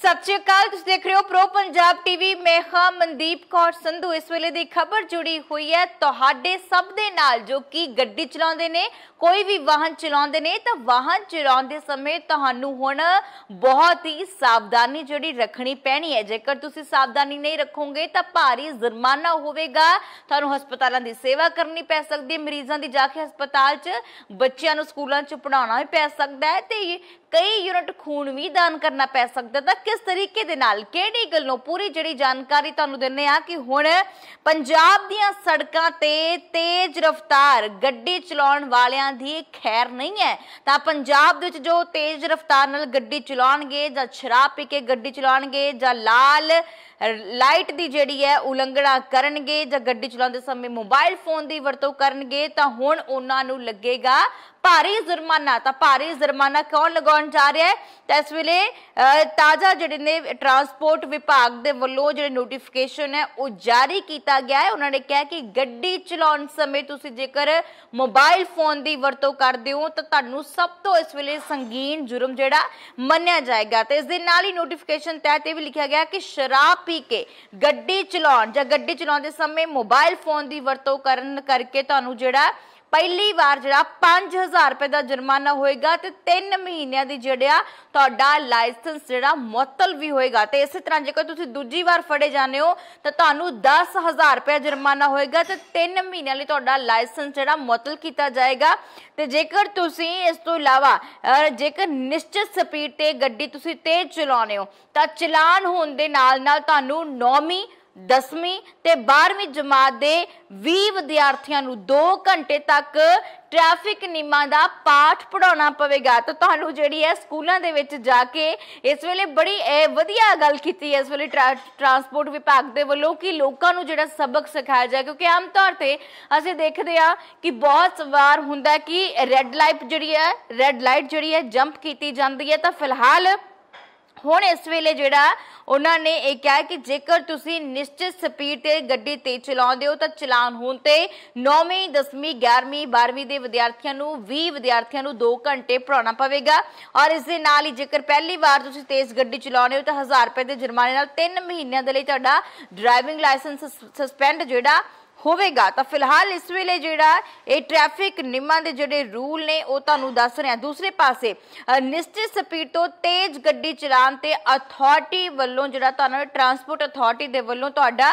ਸਤਿ ਸ਼੍ਰੀ ਅਕਾਲ ਤੁਸੀਂ ਦੇਖ ਰਹੇ ਹੋ ਪ੍ਰੋ ਪੰਜਾਬ ਟੀਵੀ ਮੈਂ ਹਾਂ ਮਨਦੀਪ ਕੌਰ ਸੰਧੂ ਇਸ ਵੇਲੇ ਦੀ ਖਬਰ ਜੁੜੀ ਹੋਈ ਹੈ ਤੁਹਾਡੇ ਸਭ ਦੇ ਨਾਲ ਜੋ ਕਿ ਗੱਡੀ ਚਲਾਉਂਦੇ ਨੇ ਕੋਈ ਵੀ ਵਾਹਨ ਚਲਾਉਂਦੇ ਨੇ ਤਾਂ ਵਾਹਨ ਚਲਾਉਂਦੇ ਸਮੇਂ ਤੁਹਾਨੂੰ ਹੁਣ ਬਹੁਤ ਹੀ ਸਾਵਧਾਨੀ ਜਿਹੜੀ ਰੱਖਣੀ ਪੈਣੀ ਹੈ ਜੇਕਰ ਤੁਸੀਂ ਸਾਵਧਾਨੀ ਨਹੀਂ ਰੱਖੋਗੇ ਤਾਂ ਭਾਰੀ ਜੁਰਮਾਨਾ ਹੋਵੇਗਾ ਤੁਹਾਨੂੰ ਹਸਪਤਾਲਾਂ ਦੀ ਸੇਵਾ ਕਰਨੀ ਪੈ ਸਕਦੀ ਹੈ ਮਰੀਜ਼ਾਂ ਦੀ ਜਾ ਕੇ ਹਸਪਤਾਲ 'ਚ ਬੱਚਿਆਂ ਨੂੰ ਸਕੂਲਾਂ 'ਚ ਪੜਾਉਣਾ ਵੀ ਪੈ ਸਕਦਾ ਹੈ ਤੇ ਕਈ ਯੂਨਿਟ ਖੂਨ ਵੀ ਦਾਨ ਕਰਨਾ ਪੈ ਸਕਦਾ ਤਾਂ ਕਿਸ ਤਰੀਕੇ ਦੇ ਨਾਲ ਕਿਹੜੀ ਗੱਲ ਨੂੰ ਪੂਰੀ ਜਿਹੜੀ ਜਾਣਕਾਰੀ ਤੁਹਾਨੂੰ ਦਿੰਨੇ ਆ ਕਿ ਹੁਣ ਪੰਜਾਬ ਦੀਆਂ ਸੜਕਾਂ ਤੇ ਤੇਜ਼ ਰਫ਼ਤਾਰ ਗੱਡੀ ਚਲਾਉਣ ਵਾਲਿਆਂ ਦੀ ਖੈਰ ਨਹੀਂ ਹੈ ਤਾਂ ਪੰਜਾਬ ਦੇ ਵਿੱਚ ਜੋ ਤੇਜ਼ ਰਫ਼ਤਾਰ ਨਾਲ ਗੱਡੀ ਚਲਾਉਣਗੇ ਜਾਂ ਸ਼ਰਾਬ ਪੀ ਕੇ ਗੱਡੀ ਚਲਾਉਣਗੇ ਜਾਂ ਲਾਲ ਲਾਈਟ ਦੀ ਜਿਹੜੀ ਹੈ ਉਲੰਘਣਾ ਕਰਨਗੇ ਜਾਂ ਗੱਡੀ ਚਲਾਉਂਦੇ ਸਮੇਂ ਮੋਬਾਈਲ ਫੋਨ ਦੀ ਵਰਤੋਂ ਕਰਨਗੇ ਤਾਂ ਹੁਣ ਉਹਨਾਂ ਨੂੰ ਲੱਗੇਗਾ ਭਾਰੀ ਜੁਰਮਾਨਾ ਤਾਂ ਭਾਰੀ ਜੁਰਮਾਨਾ ਕੌਣ ਲਗਾਉਣ ਜਾ ਰਿਹਾ ਹੈ ਤਾਂ ਇਸ ਵੇਲੇ ਤਾਜ਼ਾ ਜਿਹੜੇ ਨੇ ਟਰਾਂਸਪੋਰਟ ਵਿਭਾਗ ਦੇ ਵੱਲੋਂ ਜਿਹੜੇ ਨੋਟੀਫਿਕੇਸ਼ਨ ਹੈ ਉਹ ਜਾਰੀ ਕੀਤਾ ਗਿਆ ਹੈ ਉਹਨਾਂ ਨੇ ਕਿਹਾ ਕਿ ਗੱਡੀ ਚਲਾਉਣ ਸਮੇਂ ਤੁਸੀਂ ਜੇਕਰ ਮੋਬਾਈਲ ਫੋਨ ਦੀ ਵਰਤੋਂ ਕਰਦੇ ਹੋ ਤਾਂ ਤੁਹਾਨੂੰ ਸਭ ਤੋਂ ਇਸ ਵੇਲੇ ਸੰਗੀਨ ਜੁਰਮ ਜਿਹੜਾ ਮੰਨਿਆ ਜਾਏਗਾ ਤੇ ਇਸ ਦੇ ਨਾਲ ਹੀ ਨੋਟੀਫਿਕੇਸ਼ਨ ਤਹਿਤ ਇਹ ਵੀ ਲਿਖਿਆ ਗਿਆ ਕਿ ਸ਼ਰਾਬ ਪੀ ਕੇ ਗੱਡੀ ਚਲਾਉਣ ਜਾਂ ਗੱਡੀ ਚਲਾਉਂਦੇ ਸਮੇਂ ਮੋਬਾਈਲ ਫੋਨ ਦੀ ਵਰਤੋਂ ਕਰਨ ਕਰਕੇ ਤੁਹਾਨੂੰ ਜਿਹੜਾ ਪਹਿਲੀ ਵਾਰ ਜਿਹੜਾ 5000 ਰੁਪਏ ਦਾ ਜੁਰਮਾਨਾ ਹੋਏਗਾ ਤੇ 3 ਮਹੀਨਿਆਂ ਦੀ ਜਿਹੜਾ ਤੁਹਾਡਾ ਲਾਇਸੈਂਸ ਜਿਹੜਾ ਮੁਅੱਤਲ ਵੀ ਹੋਏਗਾ ਤੇ ਇਸੇ ਤਰ੍ਹਾਂ ਜੇਕਰ ਤੁਸੀਂ ਦੂਜੀ ਵਾਰ ਫੜੇ ਜਾਂਦੇ ਹੋ ਤਾਂ ਤੁਹਾਨੂੰ 10000 ਰੁਪਏ ਜੁਰਮਾਨਾ ਹੋਏਗਾ ਤੇ 3 ਮਹੀਨਿਆਂ ਲਈ ਤੁਹਾਡਾ ਲਾਇਸੈਂਸ ਜਿਹੜਾ ਮੁਅੱਤਲ ਕੀਤਾ ਜਾਏਗਾ ਤੇ ਜੇਕਰ ਤੁਸੀਂ ਇਸ ਤੋਂ ਇਲਾਵਾ ਜੇਕਰ ਨਿਸ਼ਚਿਤ ਸਪੀਡ ਤੇ ਗੱਡੀ ਤੁਸੀਂ ਤੇਜ਼ ਚਲਾਉਂਦੇ ਹੋ ਤਾਂ ਚਲਾਨ ਹੋਣ ਦੇ ਨਾਲ ਨਾਲ ਤੁਹਾਨੂੰ 9ਵੀਂ 10ਵੀਂ ਤੇ 12ਵੀਂ ਜਮਾਤ ਦੇ 20 ਵਿਦਿਆਰਥੀਆਂ ਨੂੰ 2 ਘੰਟੇ ਤੱਕ ਟ੍ਰੈਫਿਕ ਨਿਯਮਾਂ ਦਾ ਪਾਠ ਪੜਾਉਣਾ ਪਵੇਗਾ ਤਾਂ ਤੁਹਾਨੂੰ ਜਿਹੜੀ ਹੈ ਸਕੂਲਾਂ ਦੇ ਵਿੱਚ ਜਾ ਕੇ ਇਸ ਵੇਲੇ ਬੜੀ ਵਧੀਆ ਗੱਲ ਕੀਤੀ ਹੈ ਇਸ ਵੇਲੇ ਟਰਾਂਸਪੋਰਟ ਵਿਭਾਗ ਦੇ ਵੱਲੋਂ ਕਿ ਲੋਕਾਂ ਨੂੰ ਜਿਹੜਾ ਸਬਕ ਸਿਖਾਇਆ ਜਾਏ ਕਿਉਂਕਿ ਆਮ ਤੌਰ ਤੇ ਅਸੀਂ ਦੇਖਦੇ ਆ ਕਿ ਬਹੁਤ ਵਾਰ ਹੁੰਦਾ ਕਿ ਰੈੱਡ ਲਾਈਟ ਜਿਹੜੀ ਹੈ ਰੈੱਡ ਲਾਈਟ ਜਿਹੜੀ ਹੈ ਜੰਪ ਕੀਤੀ ਜਾਂਦੀ ਹੈ ਤਾਂ ਫਿਲਹਾਲ ਹੁਣ ਇਸ ਵੇਲੇ ਜਿਹੜਾ ਉਹਨਾਂ ਨੇ ਇਹ ਕਿਹਾ ਕਿ ਜੇਕਰ ਤੁਸੀਂ ਨਿਸ਼ਚਿਤ ਸਪੀਡ ਤੇ ਗੱਡੀ ਤੇ ਚਲਾਉਂਦੇ ਹੋ ਤਾਂ ਚਲਾਨ ਹੋਣ ਤੇ 9ਵੀਂ 10ਵੀਂ 11ਵੀਂ 12ਵੀਂ ਦੇ ਵਿਦਿਆਰਥੀਆਂ ਨੂੰ 20 ਵਿਦਿਆਰਥੀਆਂ ਨੂੰ 2 ਘੰਟੇ ਪੜਾਉਣਾ ਪਵੇਗਾ ਔਰ ਇਸ ਦੇ ਨਾਲ ਹੀ ਜੇਕਰ ਪਹਿਲੀ ਵਾਰ ਤੁਸੀਂ ਤੇਜ਼ ਗੱਡੀ ਚਲਾਉਂਦੇ ਹੋ ਤਾਂ 1000 ਰੁਪਏ ਦੇ ਜੁਰਮਾਨੇ ਨਾਲ 3 ਮਹੀਨਿਆਂ ਦੇ ਲਈ ਤੁਹਾਡਾ ਡਰਾਈਵਿੰਗ ਲਾਇਸੈਂਸ ਸਸਪੈਂਡ ਜਿਹੜਾ ਹੋਵੇਗਾ ਤਾਂ ਫਿਲਹਾਲ ਇਸ ਵੇਲੇ ਜਿਹੜਾ ਇਹ ਟ੍ਰੈਫਿਕ ਨਿਯਮਾਂ ਦੇ ਜਿਹੜੇ ਰੂਲ ਨੇ ਉਹ ਤੁਹਾਨੂੰ ਦੱਸ ਰਿਹਾ ਦੂਸਰੇ ਪਾਸੇ ਨਿਸ਼ਚਿਤ ਸਪੀਡ ਤੋਂ ਤੇਜ਼ ਗੱਡੀ ਚਲਾਉਣ ਤੇ ਅਥਾਰਟੀ ਵੱਲੋਂ ਜਿਹੜਾ ਤੁਹਾਨੂੰ ਟ੍ਰਾਂਸਪੋਰਟ ਅਥਾਰਟੀ ਦੇ ਵੱਲੋਂ ਤੁਹਾਡਾ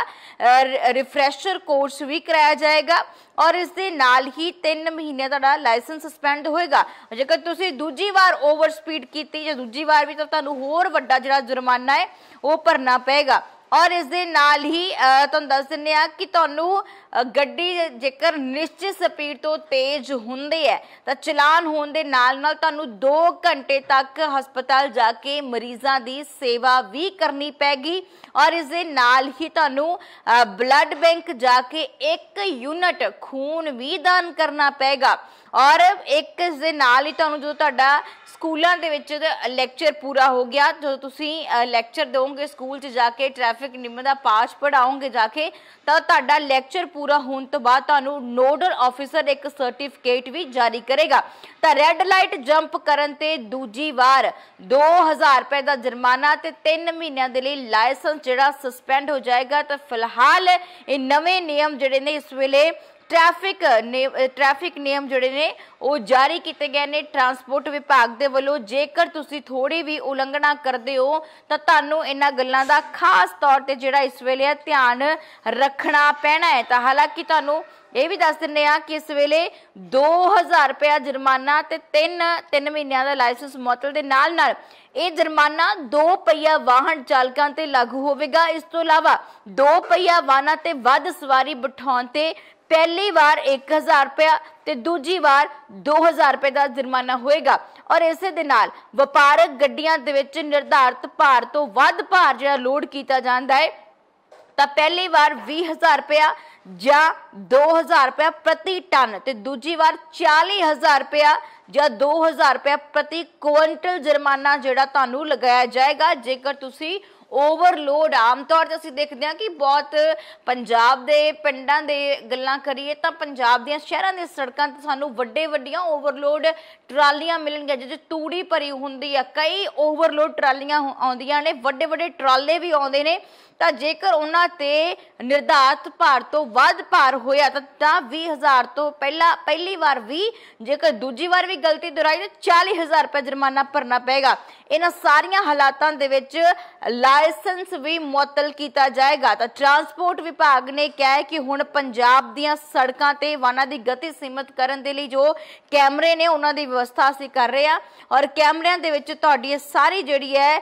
ਰਿਫਰੈਸ਼ਰ ਕੋਰਸ ਵੀ ਕਰਾਇਆ ਜਾਏਗਾ ਔਰ ਇਸ ਦੇ ਨਾਲ ਹੀ 3 ਮਹੀਨੇ ਤੁਹਾਡਾ ਲਾਇਸੈਂਸ ਸਸਪੈਂਡ ਹੋਏਗਾ ਜੇਕਰ ਤੁਸੀਂ ਦੂਜੀ ਵਾਰ ਓਵਰ ਸਪੀਡ ਕੀਤੀ ਜਾਂ ਦੂਜੀ ਵਾਰ ਵੀ ਤਾਂ ਤੁਹਾਨੂੰ ਹੋਰ ਵੱਡਾ ਜਿਹੜਾ ਜੁਰਮਾਨਾ ਹੈ ਉਹ ਭਰਨਾ ਪਏਗਾ ਔਰ ਇਸ ਦੇ ਨਾਲ ਹੀ ਤੁਹਾਨੂੰ ਦੱਸ ਦਿੰਨੇ ਆ ਕਿ ਤੁਹਾਨੂੰ ਗੱਡੀ ਜੇਕਰ ਨਿਸ਼ਚਿਤ ਸਪੀਡ ਤੋਂ ਤੇਜ਼ ਹੁੰਦੀ ਹੈ ਤਾਂ ਚਲਾਨ ਹੋਣ ਦੇ ਨਾਲ ਨਾਲ ਤੁਹਾਨੂੰ 2 ਘੰਟੇ ਤੱਕ ਹਸਪਤਾਲ ਜਾ ਕੇ ਮਰੀਜ਼ਾਂ ਦੀ ਸੇਵਾ ਵੀ ਕਰਨੀ ਪੈਗੀ ਔਰ ਇਸ ਦੇ ਨਾਲ ਹੀ ਤੁਹਾਨੂੰ ਬਲੱਡ ਬੈਂਕ ਜਾ ਕੇ 1 ਯੂਨਿਟ ਖੂਨ ਵੀ ਦਾਨ ਕਰਨਾ ਪੈਗਾ ਔਰ ਇੱਕ ਇਸ ਦੇ ਨਾਲ ਹੀ ਤੁਹਾਨੂੰ ਜਦੋਂ ਤੁਹਾਡਾ ਸਕੂਲਾਂ ਦੇ ਵਿੱਚ ਲੈਕਚਰ ਪੂਰਾ ਹੋ ਗਿਆ ਜਦੋਂ ਤੁਸੀਂ ਲੈਕਚਰ ਦੋਗੇ ਸਕੂਲ 'ਚ ਜਾ ਕੇ ਟ੍ਰੈਫਿਕ ਨਿਯਮ ਦਾ ਪਾਠ ਪੜਾਉਂਗੇ ਜਾ ਕੇ ਤਾਂ ਤੁਹਾਡਾ ਲੈਕਚਰ ਪੂਰਾ ਹੋਣ ਤੋਂ ਬਾਅਦ ਤੁਹਾਨੂੰ ਨੋਡਲ ਆਫੀਸਰ ਇੱਕ ਸਰਟੀਫਿਕੇਟ ਵੀ ਜਾਰੀ ਕਰੇਗਾ ਤਾਂ ਰੈੱਡ ਲਾਈਟ ਜੰਪ ਕਰਨ ਤੇ ਦੂਜੀ ਵਾਰ 2000 ਰੁਪਏ ਦਾ ਜੁਰਮਾਨਾ ਤੇ 3 ਮਹੀਨਿਆਂ ਦੇ ਲਈ ਲਾਇਸੈਂਸ ਜਿਹੜਾ ਸਸਪੈਂਡ ਹੋ ਜਾਏਗਾ ਤਾਂ ਫਿਲਹਾਲ ਇਹ ਨਵੇਂ ਨਿਯਮ ਜਿਹੜੇ ਨੇ ਇਸ ਵੇਲੇ ਟ੍ਰੈਫਿਕ ਟ੍ਰੈਫਿਕ ਨਿਯਮ ਜਿਹੜੇ ਨੇ ਉਹ ਜਾਰੀ ਕੀਤੇ ਗਏ ਨੇ ਟਰਾਂਸਪੋਰਟ ਵਿਭਾਗ ਦੇ ਵੱਲੋਂ ਜੇਕਰ ਤੁਸੀਂ ਥੋੜੀ ਵੀ ਉਲੰਘਣਾ ਕਰਦੇ ਹੋ ਤਾਂ ਤੁਹਾਨੂੰ ਇਹਨਾਂ ਗੱਲਾਂ ਦਾ ਖਾਸ ਤੌਰ ਤੇ ਜਿਹੜਾ ਇਸ ਵੇਲੇ ਧਿਆਨ ਰੱਖਣਾ ਪੈਣਾ ਹੈ ਤਾਂ ਹਾਲਾਂਕਿ ਤੁਹਾਨੂੰ ਇਹ ਵੀ ਦੱਸ ਦਿੰਨੇ ਆ ਕਿ ਇਸ ਵੇਲੇ 2000 ਰੁਪਏ ਜੁਰਮਾਨਾ ਤੇ 3 3 ਮਹੀਨਿਆਂ ਦਾ ਲਾਇਸੈਂਸ ਮੁਅਤਲ ਦੇ ਨਾਲ ਨਾਲ ਇਹ ਜੁਰਮਾਨਾ ਦੋ ਪਹੀਆ ਵਾਹਨ ਚਾਲਕਾਂ ਤੇ ਲਾਗੂ ਹੋਵੇਗਾ ਇਸ ਤੋਂ ਇਲਾਵਾ ਦੋ ਪਹੀਆ ਵਾਹਨਾਂ ਤੇ ਵੱਧ ਸਵਾਰੀ ਬਿਠਾਉਣ ਤੇ ਪਹਿਲੀ ਵਾਰ 1000 ਰੁਪਏ ਤੇ ਦੂਜੀ ਵਾਰ 2000 ਰੁਪਏ ਦਾ ਜੁਰਮਾਨਾ ਹੋਏਗਾ ਔਰ ਇਸੇ ਦੇ ਨਾਲ ਵਪਾਰਕ ਗੱਡੀਆਂ ਦੇ ਵਿੱਚ ਨਿਰਧਾਰਤ ਭਾਰ ਤੋਂ ਵੱਧ ਭਾਰ ਜਿਹੜਾ ਲੋਡ ਕੀਤਾ ਜਾਂਦਾ ਹੈ ਤਾਂ ਪਹਿਲੀ ਵਾਰ 20000 ਰੁਪਿਆ ਜਾਂ 2000 ਰੁਪਿਆ ਪ੍ਰਤੀ ਟਨ ਤੇ ਦੂਜੀ ਵਾਰ 40000 ਰੁਪਿਆ ਜਾਂ 2000 ਰੁਪਿਆ ਪ੍ਰਤੀ ਕੁਇੰਟਲ ਜੁਰਮਾਨਾ ਜਿਹੜਾ ਤੁਹਾਨੂੰ ਲਗਾਇਆ ਜਾਏਗਾ ਜੇਕਰ ਤੁਸੀਂ ਓਵਰਲੋਡ ਆਮ ਤੌਰ ਤੇ ਅਸੀਂ ਦੇਖਦੇ ਹਾਂ ਕਿ ਬਹੁਤ ਪੰਜਾਬ ਦੇ ਪਿੰਡਾਂ ਦੇ ਗੱਲਾਂ ਕਰੀਏ ਤਾਂ ਪੰਜਾਬ ਦੀਆਂ ਸ਼ਹਿਰਾਂ ਦੀਆਂ ਸੜਕਾਂ ਤੇ ਸਾਨੂੰ ਵੱਡੇ ਵੱਡੀਆਂ ਓਵਰਲੋਡ ਟਰਾਲੀਆਂ ਮਿਲਣਗੀਆਂ ਜਿਹਦੇ ਤੂੜੀ ਭਰੀ ਹੁੰਦੀ ਆ ਕਈ ਓਵਰਲੋਡ ਟਰਾਲੀਆਂ ਆਉਂਦੀਆਂ ਨੇ ਵੱਡੇ ਵੱਡੇ ਟਰਾਲੇ ਵੀ ਆਉਂਦੇ ਨੇ ਤਾਂ ਜੇਕਰ ਉਹਨਾਂ ਤੇ ਨਿਰਧਾਰਤ ਭਾਰ ਤੋਂ ਵੱਧ ਭਾਰ ਹੋਇਆ ਤਾਂ 20000 ਤੋਂ ਪਹਿਲਾ ਪਹਿਲੀ ਵਾਰ ਵੀ ਜੇਕਰ ਦੂਜੀ ਵਾਰ ਵੀ ਗਲਤੀ ਦੁਹਰਾਈ ਤਾਂ 40000 ਰੁਪਏ ਜੁਰਮਾਨਾ ਭਰਨਾ ਪਏਗਾ ਇਹਨਾਂ ਸਾਰੀਆਂ ਹਾਲਾਤਾਂ ਦੇ ਵਿੱਚ ਲਾਇਸੈਂਸ ਵੀ ਮੁਅਤਲ ਕੀਤਾ ਜਾਏਗਾ ਤਾਂ ਟਰਾਂਸਪੋਰਟ ਵਿਭਾਗ ਨੇ ਕਿਹਾ ਹੈ ਕਿ ਹੁਣ ਪੰਜਾਬ ਦੀਆਂ ਸੜਕਾਂ ਤੇ ਵਾਹਨਾਂ ਦੀ ਗਤੀ ਸੀਮਤ ਕਰਨ ਦੇ ਲਈ ਜੋ ਕੈਮਰੇ ਨੇ ਉਹਨਾਂ ਦੀ ਵਿਵਸਥਾ ਅਸੀਂ ਕਰ ਰਹੇ ਆ ਔਰ ਕੈਮਰਿਆਂ ਦੇ ਵਿੱਚ ਤੁਹਾਡੀ ਸਾਰੀ ਜਿਹੜੀ ਹੈ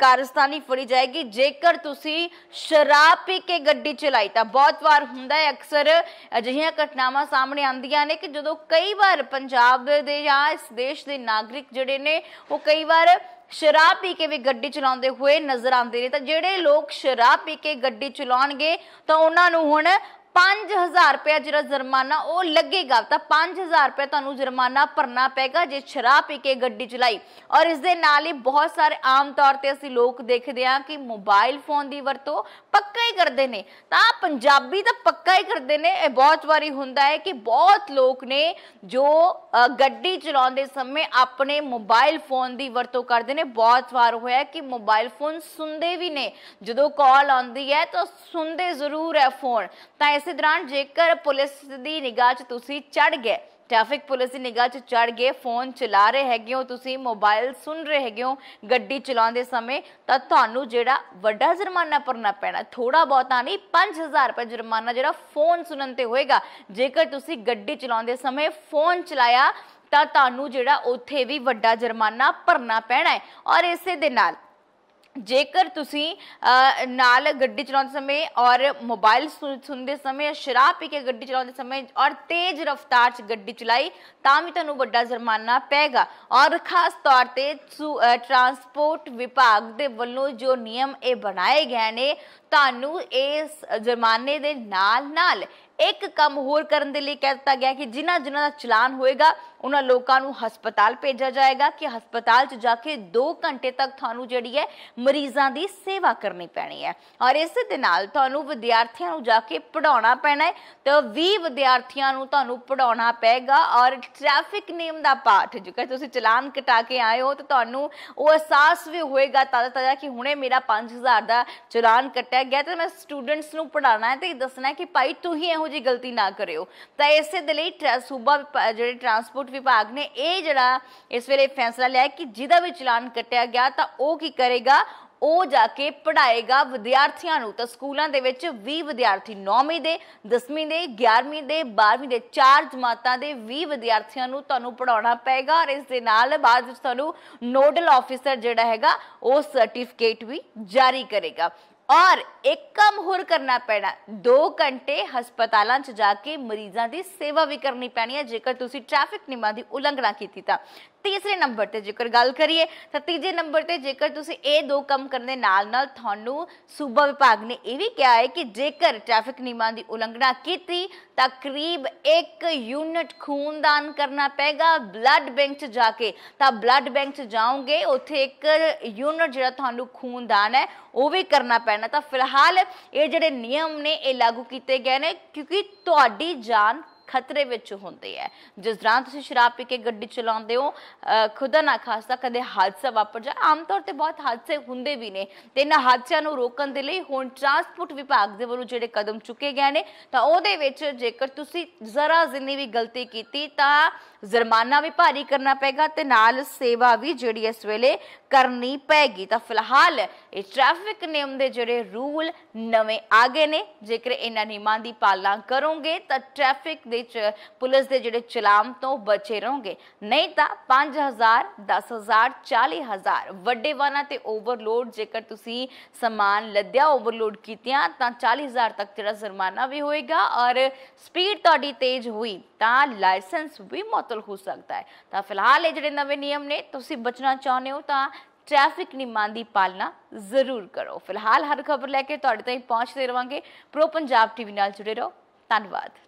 ਕਾਰਸਤਾਨੀ ਫੜੀ ਜਾਏਗੀ ਜੇਕਰ ਤੁਸੀਂ ਸ਼ਰਾਬ ਪੀ ਕੇ ਗੱਡੀ ਚਲਾਈ ਤਾਂ ਬਹੁਤ ਵਾਰ ਹੁੰਦਾ ਹੈ ਅਕਸਰ ਅਜਿਹੀਆਂ ਘਟਨਾਵਾਂ ਸਾਹਮਣੇ ਆਉਂਦੀਆਂ ਨੇ ਕਿ ਜਦੋਂ ਕਈ ਵਾਰ ਪੰਜਾਬ ਦੇ ਜਾਂ ਇਸ ਦੇਸ਼ ਦੇ ਨਾਗਰਿਕ ਜਿਹੜੇ ਨੇ ਉਹ ਕਈ ਵਾਰ ਸ਼ਰਾਬ ਪੀ ਕੇ ਵੀ ਗੱਡੀ ਚਲਾਉਂਦੇ ਹੋਏ ਨਜ਼ਰ ਆਉਂਦੇ ਨੇ ਤਾਂ ਜਿਹੜੇ ਲੋਕ ਸ਼ਰਾਬ ਪੀ ਕੇ ਗੱਡੀ ਚਲਾਉਣਗੇ ਤਾਂ ਉਹਨਾਂ ਨੂੰ ਹੁਣ 5000 ਰੁਪਏ ਜਿਹੜਾ ਜੁਰਮਾਨਾ ਉਹ ਲੱਗੇਗਾ ਤਾਂ 5000 ਰੁਪਏ ਤੁਹਾਨੂੰ ਜੁਰਮਾਨਾ ਭਰਨਾ ਪੈਗਾ ਜੇ ਸ਼ਰਾਬ ਪੀ ਕੇ ਗੱਡੀ ਚਲਾਈ ਔਰ ਇਸ ਦੇ ਨਾਲ ਹੀ ਬਹੁਤ ਸਾਰੇ ਆਮ ਤੌਰ ਤੇ ਅਸੀਂ ਲੋਕ ਦੇਖਦੇ ਹਾਂ ਕਿ ਮੋਬਾਈਲ ਫੋਨ ਦੀ ਵਰਤੋਂ ਪੱਕਾ ਹੀ ਕਰਦੇ ਨੇ ਤਾਂ ਪੰਜਾਬੀ ਤਾਂ ਪੱਕਾ ਹੀ ਕਰਦੇ ਨੇ ਇਹ ਬਹੁਤ ਵਾਰੀ ਹੁੰਦਾ ਹੈ ਕਿ ਬਹੁਤ ਲੋਕ ਨੇ ਜੋ ਗੱਡੀ ਚਲਾਉਂਦੇ ਸਮੇਂ ਆਪਣੇ ਮੋਬਾਈਲ ਫੋਨ ਦੀ ਵਰਤੋਂ ਕਰਦੇ ਨੇ ਬਹੁਤ ਵਾਰ ਹੋਇਆ ਕਿ ਮੋਬਾਈਲ ਫੋਨ ਸੁਣਦੇ ਵੀ ਨੇ ਜਦੋਂ ਕਾਲ ਆਉਂਦੀ ਹੈ ਤਾਂ ਸੁਣਦੇ ਜ਼ਰੂਰ ਹੈ ਫੋਨ ਤਾਂ ਇਸੇ ਦੌਰਾਨ ਜੇਕਰ ਪੁਲਿਸ ਦੀ ਨਿਗਾਹ 'ਚ ਤੁਸੀਂ ਚੜ ਗਏ ਟ੍ਰੈਫਿਕ ਪੁਲਿਸ ਦੀ ਨਿਗਾਹ 'ਚ ਚੜ ਗਏ ਫੋਨ ਚਲਾ ਰਹੇ ਹੈਗੇ ਹੋ ਤੁਸੀਂ ਮੋਬਾਈਲ ਸੁਣ ਰਹੇ ਹੈਗੇ ਹੋ ਗੱਡੀ ਚਲਾਉਂਦੇ ਸਮੇਂ ਤਾਂ ਤੁਹਾਨੂੰ ਜਿਹੜਾ ਵੱਡਾ ਜੁਰਮਾਨਾ ਭਰਨਾ ਪੈਣਾ ਥੋੜਾ ਬਹੁਤਾ ਨਹੀਂ 5000 ਰੁਪਏ ਜੁਰਮਾਨਾ ਜਿਹੜਾ ਫੋਨ ਸੁਣਨ ਤੇ ਹੋਏਗਾ ਜੇਕਰ ਤੁਸੀਂ ਗੱਡੀ ਚਲਾਉਂਦੇ ਸਮੇਂ ਫੋਨ ਚਲਾਇਆ ਤਾਂ ਤੁਹਾਨੂੰ ਜਿਹੜਾ ਉੱਥੇ ਵੀ ਵੱਡਾ ਜੁਰਮਾਨਾ ਭਰਨਾ ਪੈਣਾ ਹੈ ਔਰ ਇਸੇ ਦੇ ਨਾਲ ਜੇਕਰ ਤੁਸੀਂ ਨਾਲ ਗੱਡੀ ਚਲਾਉਂਦੇ ਸਮੇਂ ਔਰ ਮੋਬਾਈਲ ਸੁਣਦੇ ਸਮੇਂ ਸ਼ਰਾਬ ਪੀ ਕੇ ਗੱਡੀ ਚਲਾਉਂਦੇ ਸਮੇਂ ਔਰ ਤੇਜ਼ ਰਫ਼ਤਾਰ 'ਚ ਗੱਡੀ ਚਲਾਈ ਤਾਂ ਵੀ ਤੁਹਾਨੂੰ ਵੱਡਾ ਜੁਰਮਾਨਾ ਪੈਗਾ ਔਰ ਖਾਸ ਤੌਰ ਤੇ ਟਰਾਂਸਪੋਰਟ ਵਿਭਾਗ ਦੇ ਵੱਲੋਂ ਜੋ ਨਿਯਮ ਇਹ ਬਣਾਏ ਗਏ ਨੇ ਤੁਹਾਨੂੰ ਇਸ ਜੁਰਮਾਨੇ ਦੇ ਨਾਲ ਨਾਲ ਇੱਕ ਕੰਮ ਹੋਰ ਕਰਨ ਦੇ ਲਈ ਕਹਿ ਦਿੱਤਾ ਗਿਆ ਕਿ ਜਿਨ੍ਹਾਂ ਜਿਨ੍ਹਾਂ ਦਾ ਚਲਾਨ ਹੋਏਗਾ ਉਹਨਾਂ ਲੋਕਾਂ ਨੂੰ ਹਸਪਤਾਲ ਭੇਜਿਆ ਜਾਏਗਾ ਕਿ ਹਸਪਤਾਲ 'ਚ ਜਾ ਕੇ 2 ਘੰਟੇ ਤੱਕ ਤੁਹਾਨੂੰ ਜਿਹੜੀ ਹੈ ਮਰੀਜ਼ਾਂ ਦੀ ਸੇਵਾ ਕਰਨੀ ਪੈਣੀ ਹੈ ਔਰ ਇਸ ਦੇ ਨਾਲ ਤੁਹਾਨੂੰ ਵਿਦਿਆਰਥੀਆਂ ਨੂੰ ਜਾ ਕੇ ਪੜਾਉਣਾ ਪੈਣਾ ਹੈ ਤੇ 20 ਵਿਦਿਆਰਥੀਆਂ ਨੂੰ ਤੁਹਾਨੂੰ ਪੜਾਉਣਾ ਪਏਗਾ ਔਰ ਟ੍ਰੈਫਿਕ ਨਿਯਮ ਦਾ ਪਾਠ ਜੇਕਰ ਤੁਸੀਂ ਚਲਾਨ ਕਟਾ ਕੇ ਆਏ ਹੋ ਤਾਂ ਤੁਹਾਨੂੰ ਉਹ ਅਹਿਸਾਸ ਵੀ ਹੋਏਗਾ ਤਦ ਤੱਕ ਕਿ ਹੁਣੇ ਮੇਰਾ 5000 ਦਾ ਚਲਾਨ ਕਟਿਆ ਗਿਆ ਤੇ ਮੈਂ ਸਟੂਡੈਂਟਸ ਨੂੰ ਪੜਾਉਣਾ ਹੈ ਤੇ ਦੱਸਣਾ ਹੈ ਕਿ ਭਾਈ ਤੂੰ ਹੀ ਇਹੋ ਜੀ ਗਲਤੀ ਨਾ ਕਰਿਓ ਤਾਂ ਇਸੇ ਦੇ ਲਈ ਸੂਬਾ ਜਿਹੜੇ ਟਰਾਂਸਪੋਰਟ ਵਿਭਾਗ ਨੇ ਇਹ ਜਿਹੜਾ ਇਸ ਵੇਲੇ ਫੈਸਲਾ ਲਿਆ ਕਿ ਜਿਹਦਾ ਵੀ ਚਲਾਨ ਕੱਟਿਆ ਗਿਆ ਤਾਂ ਉਹ ਕੀ ਕਰੇਗਾ ਉਹ ਜਾ ਕੇ ਪੜਾਏਗਾ ਵਿਦਿਆਰਥੀਆਂ ਨੂੰ ਤਾਂ ਸਕੂਲਾਂ ਦੇ ਵਿੱਚ 20 ਵਿਦਿਆਰਥੀ 9ਵੀਂ ਦੇ 10ਵੀਂ ਦੇ 11ਵੀਂ ਦੇ 12ਵੀਂ ਦੇ ਚਾਰ ਜਮਾਤਾਂ ਦੇ 20 ਵਿਦਿਆਰਥੀਆਂ ਨੂੰ ਤੁਹਾਨੂੰ ਪੜਾਉਣਾ ਪਏਗਾ ਔਰ ਇਸ ਦੇ ਨਾਲ ਬਾਅਦ ਵਿੱਚ ਤੁਹਾਨੂੰ ਨੋਡਲ ਆਫੀਸਰ ਜਿਹੜਾ ਹੈਗਾ ਉਹ ਸਰਟੀਫਿਕੇਟ ਵੀ ਜਾਰੀ ਕਰੇਗਾ ਔਰ ਇੱਕ ਕੰਮ ਹੋਰ ਕਰਨਾ ਪੈਣਾ 2 ਘੰਟੇ ਹਸਪਤਾਲਾਂ 'ਚ ਜਾ ਕੇ ਮਰੀਜ਼ਾਂ ਦੀ ਸੇਵਾ ਵੀ ਕਰਨੀ ਪੈਣੀ ਹੈ ਜੇਕਰ ਤੁਸੀਂ ਟ੍ਰੈਫਿਕ ਨਿਯਮਾਂ ਦੀ ਉਲੰਘਣਾ ਕੀਤੀ ਤਾਂ ਤੀਸਰੇ ਨੰਬਰ ਤੇ ਜੇਕਰ ਗੱਲ ਕਰੀਏ ਤਾਂ ਤੀਜੇ ਨੰਬਰ ਤੇ ਜੇਕਰ ਤੁਸੀਂ ਇਹ ਦੋ ਕੰਮ ਕਰਨ ਦੇ ਨਾਲ ਨਾਲ ਤੁਹਾਨੂੰ ਸੂਬਾ ਵਿਭਾਗ ਨੇ ਇਹ ਵੀ ਕਿਹਾ ਹੈ ਕਿ ਜੇਕਰ ਟ੍ਰੈਫਿਕ ਨਿਯਮਾਂ ਦੀ ਉਲੰਘਣਾ ਕੀਤੀ ਤਾਂ ਕਰੀਬ 1 ਯੂਨਿਟ ਖੂਨਦਾਨ ਕਰਨਾ ਪੈਗਾ ਬਲੱਡ ਬੈਂਕ 'ਚ ਜਾ ਕੇ ਤਾਂ ਬਲੱਡ ਬੈਂਕ 'ਚ ਜਾਓਗੇ ਉੱਥੇ ਇੱਕ ਯੂਨਿਟ ਜਿਹੜਾ ਤੁਹਾਨੂੰ ਖੂਨਦਾਨ ਹੈ ਉਹ ਵੀ ਕਰਨਾ ਪੈਗਾ ਪੈਣਾ ਤਾਂ ਫਿਲਹਾਲ ਇਹ ਜਿਹੜੇ ਨਿਯਮ ਨੇ ਇਹ ਲਾਗੂ ਕੀਤੇ ਗਏ ਨੇ ਕਿਉਂਕਿ ਤੁਹਾਡੀ ਜਾਨ ਖਤਰੇ ਵਿੱਚ ਹੁੰਦੀ ਹੈ ਜਿਸ ਦੌਰਾਨ ਤੁਸੀਂ ਸ਼ਰਾਬ ਪੀ ਕੇ ਗੱਡੀ ਚਲਾਉਂਦੇ ਹੋ ਖੁਦਾ ਨਾ ਖਾਸਤਾ ਕਦੇ ਹਾਦਸਾ ਵਾਪਰ ਜਾ ਆਮ ਤੌਰ ਤੇ ਬਹੁਤ ਹਾਦਸੇ ਹੁੰਦੇ ਵੀ ਨੇ ਤੇ ਇਹਨਾਂ ਹਾਦਸਿਆਂ ਨੂੰ ਰੋਕਣ ਦੇ ਲਈ ਹੁਣ ਟਰਾਂਸਪੋਰਟ ਵਿਭਾਗ ਦੇ ਵੱਲੋਂ ਜਿਹੜੇ ਕਦਮ ਚੁੱਕੇ ਗਏ ਨੇ ਤਾਂ ਉਹਦੇ ਵਿੱਚ ਜੇਕਰ ਤੁਸੀਂ ਜ਼ਰਾ ਜ਼ਿੰਨੀ ਵੀ ਗਲਤੀ ਕੀਤੀ ਤਾਂ ਜੁਰਮਾਨਾ ਵੀ ਭਾਰੀ ਕਰਨਾ ਪੈਗਾ ਤੇ ਨਾਲ ਸੇਵਾ ਵੀ ਜਿਹੜੀ ਇਸ ਵੇਲੇ ਕਰਨੀ ਪੈਗੀ ਤਾਂ ਫਿਲਹਾਲ ਇਹ ਟ੍ਰੈਫਿਕ ਨਿਯਮ ਦੇ ਜਿਹੜੇ ਰੂਲ ਨਵੇਂ ਆ ਗਏ ਨੇ ਜੇਕਰ ਇਹਨਾਂ ਨਿਯਮਾਂ ਦੀ ਪਾਲਣਾ ਕਰੋਗੇ ਤਾਂ ਟ੍ਰੈਫਿਕ ਦੇ ਪੁਲਿਸ ਦੇ ਜਿਹੜੇ ਚਲਾਮ ਤੋਂ ਬਚੇ ਰਹੋਗੇ ਨਹੀਂ ਤਾਂ 5000 10000 40000 ਵੱਡੇ ਵਾਹਨਾਂ ਤੇ ਓਵਰਲੋਡ ਜੇਕਰ ਤੁਸੀਂ ਸਮਾਨ ਲੱਦਿਆ ਓਵਰਲੋਡ ਕੀਤਿਆਂ ਤਾਂ 40000 ਤੱਕ ਜਿਹੜਾ ਜ਼ੁਰਮਾਨਾ ਵੀ ਹੋਏਗਾ ਔਰ ਸਪੀਡ ਤੁਹਾਡੀ ਤੇਜ਼ ਹੋਈ ਤਾਂ ਲਾਇਸੈਂਸ ਵੀ ਮੁਅਤਲ ਹੋ ਸਕਦਾ ਹੈ ਤਾਂ ਫਿਲਹਾਲ ਇਹ ਜਿਹੜੇ ਨਵੇਂ ਨਿਯਮ ਨੇ ਤੁਸੀਂ ਬਚਣਾ ਚਾਹੁੰਦੇ ਹੋ ਤਾਂ ਟ੍ਰੈਫਿਕ ਨਿਯਮਾਂ ਦੀ ਪਾਲਣਾ ਜ਼ਰੂਰ ਕਰੋ ਫਿਲਹਾਲ ਹਰ ਖਬਰ ਲੈ ਕੇ ਤੁਹਾਡੇ ਤਾਈਂ ਪਹੁੰਚਦੇ ਰਵਾਂਗੇ ਪ੍ਰੋ ਪੰਜਾਬ ਟੀਵੀ ਨਾਲ ਜੁੜੇ ਰਹੋ ਧੰਨਵਾਦ